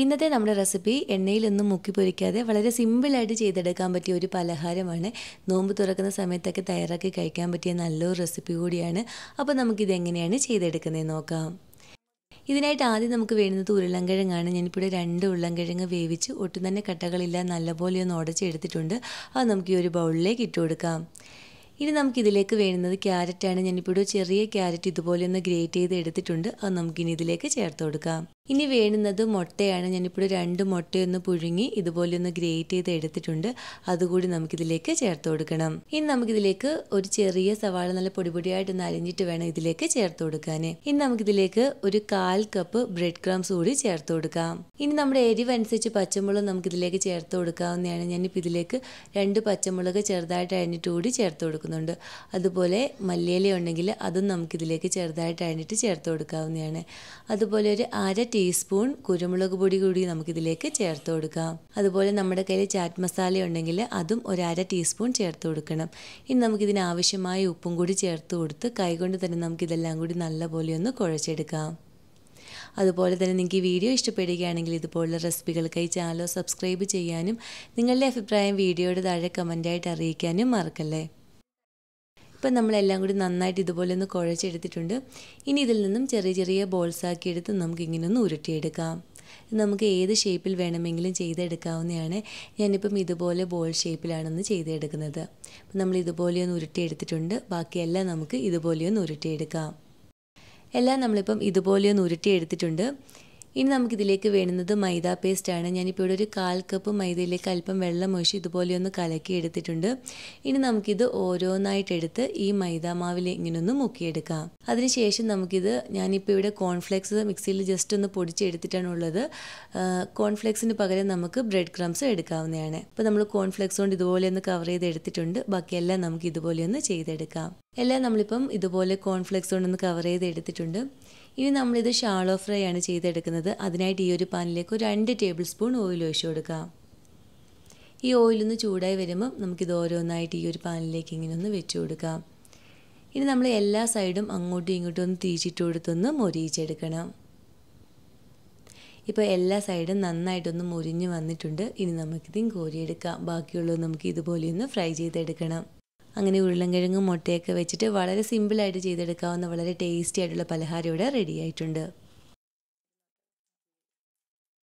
ഇന്നത്തെ നമ്മുടെ റെസിപ്പി എണ്ണയിലൊന്നും മുക്കി പൊരിക്കാതെ വളരെ സിമ്പിളായിട്ട് ചെയ്തെടുക്കാൻ പറ്റിയ ഒരു പലഹാരമാണ് നോമ്പ് തുറക്കുന്ന സമയത്തൊക്കെ തയ്യാറാക്കി കഴിക്കാൻ പറ്റിയ നല്ലൊരു റെസിപ്പി കൂടിയാണ് അപ്പോൾ നമുക്കിത് എങ്ങനെയാണ് ചെയ്തെടുക്കുന്നത് നോക്കാം ഇതിനായിട്ട് ആദ്യം നമുക്ക് വേണ്ടുന്നത് ഉരുളൻകിഴങ്ങാണ് ഞാനിപ്പോൾ രണ്ട് ഉരുളൻകിഴങ്ങ് വേവിച്ച് ഒട്ടും തന്നെ കട്ടകളില്ല നല്ലപോലെ ഒന്ന് ഉടച്ചെടുത്തിട്ടുണ്ട് അത് നമുക്ക് ഈ ഒരു ബൗളിലേക്ക് ഇട്ടുകൊടുക്കാം കൊടുക്കാം ഇനി നമുക്ക് നമുക്കിതിലേക്ക് വേണ്ടുന്നത് ക്യാരറ്റാണ് ഞാനിപ്പോൾ ഒരു ചെറിയ ക്യാരറ്റ് ഇതുപോലെ ഒന്ന് ഗ്രേറ്റ് ചെയ്ത് എടുത്തിട്ടുണ്ട് അത് നമുക്കിനി ഇതിലേക്ക് ചേർത്ത് കൊടുക്കാം ഇനി വേണുന്നത് മുട്ടയാണ് ഞാനിപ്പോൾ രണ്ട് മുട്ടയൊന്ന് പുഴുങ്ങി ഇതുപോലെ ഒന്ന് ഗ്രേറ്റ് ചെയ്ത് എടുത്തിട്ടുണ്ട് അതുകൂടി നമുക്കിതിലേക്ക് ചേർത്ത് കൊടുക്കണം ഇനി നമുക്കിതിലേക്ക് ഒരു ചെറിയ സവാള നല്ല പൊടിപൊടിയായിട്ട് അരിഞ്ഞിട്ട് വേണം ഇതിലേക്ക് ചേർത്ത് കൊടുക്കാൻ ഇനി നമുക്കിതിലേക്ക് ഒരു കാൽ കപ്പ് ബ്രെഡ് ക്രംസ് കൂടി ചേർത്ത് കൊടുക്കാം ഇനി നമ്മുടെ എരിവ് അനുസരിച്ച് പച്ചമുളക് നമുക്കിതിലേക്ക് ചേർത്ത് കൊടുക്കാവുന്നതാണ് ഞാനിപ്പോൾ ഇതിലേക്ക് രണ്ട് പച്ചമുളക് ചെറുതായിട്ട് അരിഞ്ഞിട്ട് കൂടി ചേർത്ത് കൊടുക്കുന്നു കൊടുക്കുന്നുണ്ട് അതുപോലെ മല്ലിയില ഉണ്ടെങ്കിൽ അതും നമുക്കിതിലേക്ക് ചെറുതായിട്ട് അഴിഞ്ഞിട്ട് ചേർത്ത് കൊടുക്കാവുന്നതാണ് അതുപോലെ ഒരു അര ടീസ്പൂൺ കുരുമുളക് പൊടി കൂടി നമുക്കിതിലേക്ക് ചേർത്ത് കൊടുക്കാം അതുപോലെ നമ്മുടെ കയ്യിൽ ചാറ്റ് മസാല ഉണ്ടെങ്കിൽ അതും ഒരു അര ടീസ്പൂൺ ചേർത്ത് കൊടുക്കണം ഇനി നമുക്കിതിനാവശ്യമായ ഉപ്പും കൂടി ചേർത്ത് കൊടുത്ത് കൈകൊണ്ട് തന്നെ നമുക്കിതെല്ലാം കൂടി നല്ലപോലെ ഒന്ന് കുഴച്ചെടുക്കാം അതുപോലെ തന്നെ നിങ്ങൾക്ക് ഈ വീഡിയോ ഇഷ്ടപ്പെടുകയാണെങ്കിൽ ഇതുപോലുള്ള റെസിപ്പികൾക്കായി ചാനൽ സബ്സ്ക്രൈബ് ചെയ്യാനും നിങ്ങളുടെ അഭിപ്രായം വീഡിയോയുടെ താഴെ കമൻ്റായിട്ട് അറിയിക്കാനും മറക്കല്ലേ ഇപ്പം നമ്മളെല്ലാം കൂടി നന്നായിട്ട് ഇതുപോലെ ഒന്ന് കുഴച്ചെടുത്തിട്ടുണ്ട് ഇനി ഇതിൽ നിന്നും ചെറിയ ചെറിയ ബോൾസ് ആക്കി എടുത്ത് നമുക്കിങ്ങനെ ഒന്ന് ഉരുട്ടിയെടുക്കാം നമുക്ക് ഏത് ഷേപ്പിൽ വേണമെങ്കിലും ചെയ്തെടുക്കാവുന്നതാണ് ഞാനിപ്പം ഇതുപോലെ ബോൾ ഷേപ്പിലാണെന്ന് ചെയ്തെടുക്കുന്നത് അപ്പം നമ്മൾ ഇതുപോലെ ഒന്ന് ഉരുട്ടിയെടുത്തിട്ടുണ്ട് ബാക്കിയെല്ലാം നമുക്ക് ഇതുപോലെ ഒന്ന് ഉരുട്ടിയെടുക്കാം എല്ലാം നമ്മളിപ്പം ഒന്ന് ഉരുട്ടിയെടുത്തിട്ടുണ്ട് ഇനി നമുക്കിതിലേക്ക് വേണ്ടുന്നത് മൈദ പേസ്റ്റാണ് ഞാനിപ്പോൾ ഇവിടെ ഒരു കാൽ കപ്പ് മൈദയിലേക്ക് അല്പം വെള്ളം ഒഴിച്ച് ഇതുപോലെ ഒന്ന് കലക്കി എടുത്തിട്ടുണ്ട് ഇനി നമുക്കിത് ഓരോന്നായിട്ട് എടുത്ത് ഈ മൈദ മാവിൽ ഇങ്ങനെ ഒന്ന് മുക്കിയെടുക്കാം അതിനുശേഷം നമുക്കിത് ഞാനിപ്പോൾ ഇവിടെ കോൺഫ്ലെക്സ് മിക്സിയിൽ ജസ്റ്റ് ഒന്ന് പൊടിച്ചെടുത്തിട്ടാണ് ഉള്ളത് കോൺഫ്ലെക്സിന് പകരം നമുക്ക് ബ്രെഡ് ക്രംസ് എടുക്കാവുന്നതാണ് അപ്പോൾ നമ്മൾ കോൺഫ്ലെക്സ് കൊണ്ട് ഇതുപോലെ ഒന്ന് കവർ ചെയ്ത് എടുത്തിട്ടുണ്ട് ബാക്കിയെല്ലാം നമുക്ക് ഇതുപോലെ ഒന്ന് ചെയ്തെടുക്കാം എല്ലാം നമ്മളിപ്പം ഇതുപോലെ കോൺഫ്ലെക്സ് കൊണ്ടൊന്ന് കവർ ചെയ്ത് എടുത്തിട്ടുണ്ട് ഇനി നമ്മളിത് ഷാളോ ഫ്രൈ ആണ് ചെയ്തെടുക്കുന്നത് അതിനായിട്ട് ഈ ഒരു പാനിലേക്ക് ഒരു രണ്ട് ടേബിൾ സ്പൂൺ ഓയിൽ ഒഴിച്ചു കൊടുക്കാം ഈ ഓയിലൊന്ന് ചൂടായി വരുമ്പം നമുക്കിത് ഓരോന്നായിട്ട് ഈ ഒരു പാനിലേക്ക് ഇങ്ങനെ ഒന്ന് വെച്ചു കൊടുക്കാം ഇനി നമ്മൾ എല്ലാ സൈഡും അങ്ങോട്ടും ഇങ്ങോട്ടും ഒന്ന് തിരിച്ചിട്ട് കൊടുത്തൊന്ന് മൊരിയിച്ചെടുക്കണം ഇപ്പോൾ എല്ലാ സൈഡും നന്നായിട്ടൊന്ന് മുരിഞ്ഞ് വന്നിട്ടുണ്ട് ഇനി നമുക്കിതും കോരിയെടുക്കാം ബാക്കിയുള്ളത് നമുക്ക് ഇതുപോലെയൊന്ന് ഫ്രൈ ചെയ്തെടുക്കണം അങ്ങനെ ഉരുളൻകിഴങ്ങും മുട്ടയൊക്കെ വെച്ചിട്ട് വളരെ സിമ്പിളായിട്ട് ചെയ്തെടുക്കാവുന്ന വളരെ ടേസ്റ്റി ആയിട്ടുള്ള പലഹാരം ഇവിടെ റെഡി ആയിട്ടുണ്ട്